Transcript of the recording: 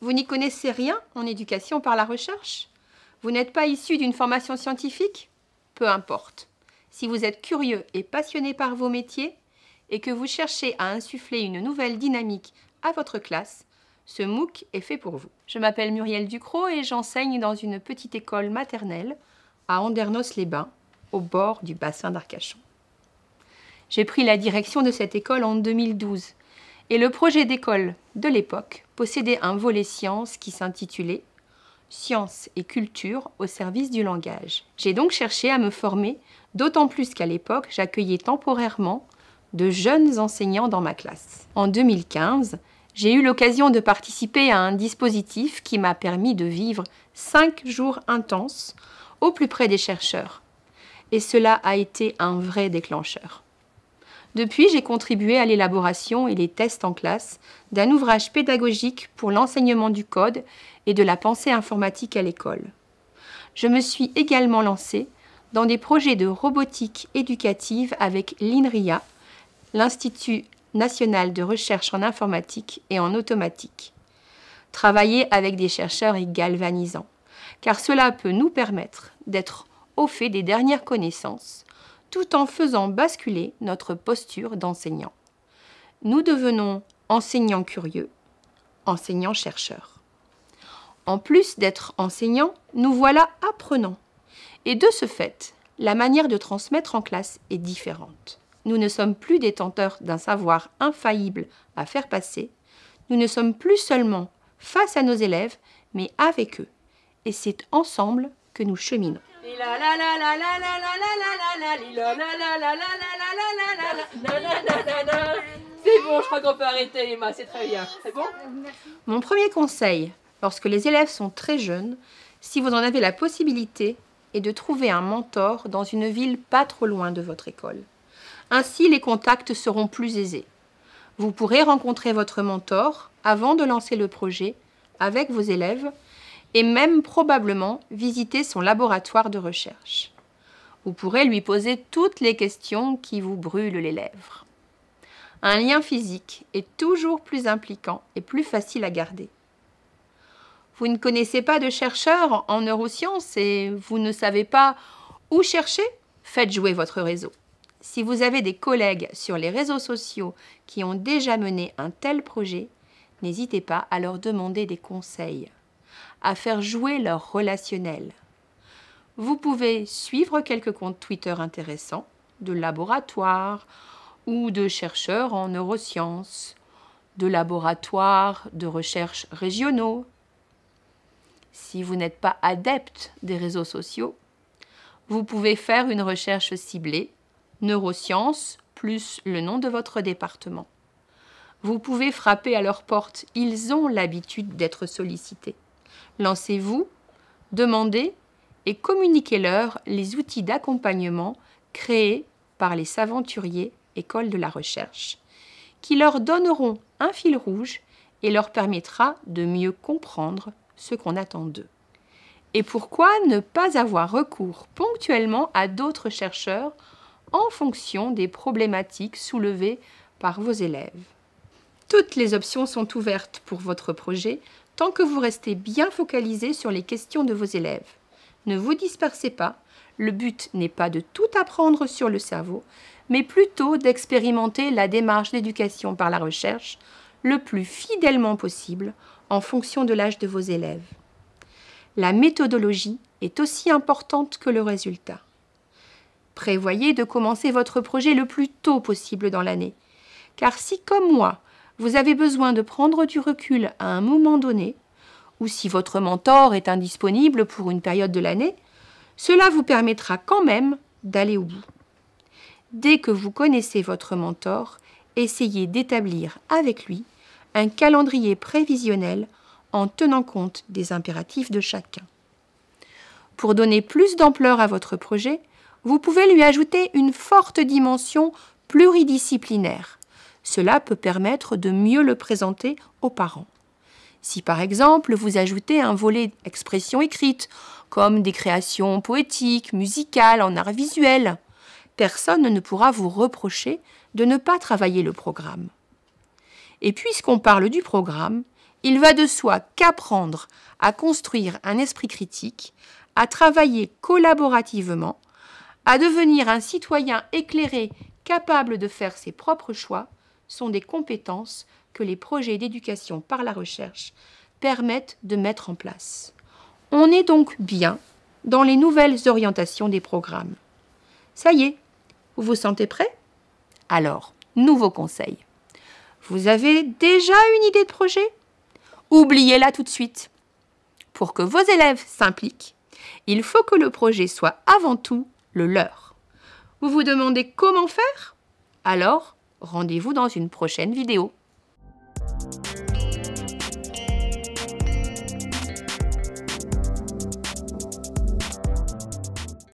Vous n'y connaissez rien en éducation par la recherche Vous n'êtes pas issu d'une formation scientifique Peu importe. Si vous êtes curieux et passionné par vos métiers et que vous cherchez à insuffler une nouvelle dynamique à votre classe, ce MOOC est fait pour vous. Je m'appelle Muriel Ducrot et j'enseigne dans une petite école maternelle à Andernos-les-Bains au bord du bassin d'Arcachon. J'ai pris la direction de cette école en 2012 et le projet d'école de l'époque possédait un volet sciences qui s'intitulait Sciences et culture au service du langage. J'ai donc cherché à me former, d'autant plus qu'à l'époque j'accueillais temporairement de jeunes enseignants dans ma classe. En 2015, j'ai eu l'occasion de participer à un dispositif qui m'a permis de vivre cinq jours intenses au plus près des chercheurs, et cela a été un vrai déclencheur. Depuis, j'ai contribué à l'élaboration et les tests en classe d'un ouvrage pédagogique pour l'enseignement du code et de la pensée informatique à l'école. Je me suis également lancée dans des projets de robotique éducative avec l'INRIA, l'Institut national de recherche en informatique et en automatique. Travailler avec des chercheurs est galvanisant, car cela peut nous permettre d'être au fait des dernières connaissances, tout en faisant basculer notre posture d'enseignant. Nous devenons enseignants curieux, enseignants chercheurs. En plus d'être enseignants, nous voilà apprenants. Et de ce fait, la manière de transmettre en classe est différente. Nous ne sommes plus détenteurs d'un savoir infaillible à faire passer. Nous ne sommes plus seulement face à nos élèves, mais avec eux. Et c'est ensemble que nous cheminons. C'est bon, je crois qu'on peut arrêter Emma, c'est très bien. C'est bon Mon premier conseil, lorsque les élèves sont très jeunes, si vous en avez la possibilité, est de trouver un mentor dans une ville pas trop loin de votre école. Ainsi, les contacts seront plus aisés. Vous pourrez rencontrer votre mentor avant de lancer le projet avec vos élèves et même probablement visiter son laboratoire de recherche. Vous pourrez lui poser toutes les questions qui vous brûlent les lèvres. Un lien physique est toujours plus impliquant et plus facile à garder. Vous ne connaissez pas de chercheurs en neurosciences et vous ne savez pas où chercher Faites jouer votre réseau. Si vous avez des collègues sur les réseaux sociaux qui ont déjà mené un tel projet, n'hésitez pas à leur demander des conseils à faire jouer leur relationnel. Vous pouvez suivre quelques comptes Twitter intéressants, de laboratoires ou de chercheurs en neurosciences, de laboratoires de recherche régionaux. Si vous n'êtes pas adepte des réseaux sociaux, vous pouvez faire une recherche ciblée, neurosciences plus le nom de votre département. Vous pouvez frapper à leur porte, ils ont l'habitude d'être sollicités. Lancez-vous, demandez et communiquez-leur les outils d'accompagnement créés par les saventuriers École de la Recherche, qui leur donneront un fil rouge et leur permettra de mieux comprendre ce qu'on attend d'eux. Et pourquoi ne pas avoir recours ponctuellement à d'autres chercheurs en fonction des problématiques soulevées par vos élèves Toutes les options sont ouvertes pour votre projet tant que vous restez bien focalisé sur les questions de vos élèves. Ne vous dispersez pas, le but n'est pas de tout apprendre sur le cerveau, mais plutôt d'expérimenter la démarche d'éducation par la recherche le plus fidèlement possible en fonction de l'âge de vos élèves. La méthodologie est aussi importante que le résultat. Prévoyez de commencer votre projet le plus tôt possible dans l'année, car si comme moi, vous avez besoin de prendre du recul à un moment donné, ou si votre mentor est indisponible pour une période de l'année, cela vous permettra quand même d'aller au bout. Dès que vous connaissez votre mentor, essayez d'établir avec lui un calendrier prévisionnel en tenant compte des impératifs de chacun. Pour donner plus d'ampleur à votre projet, vous pouvez lui ajouter une forte dimension pluridisciplinaire. Cela peut permettre de mieux le présenter aux parents. Si par exemple vous ajoutez un volet expression écrite, comme des créations poétiques, musicales, en art visuel, personne ne pourra vous reprocher de ne pas travailler le programme. Et puisqu'on parle du programme, il va de soi qu'apprendre à construire un esprit critique, à travailler collaborativement, à devenir un citoyen éclairé capable de faire ses propres choix, sont des compétences que les projets d'éducation par la recherche permettent de mettre en place. On est donc bien dans les nouvelles orientations des programmes. Ça y est, vous vous sentez prêt Alors, nouveau conseil. Vous avez déjà une idée de projet Oubliez-la tout de suite. Pour que vos élèves s'impliquent, il faut que le projet soit avant tout le leur. Vous vous demandez comment faire Alors, Rendez-vous dans une prochaine vidéo.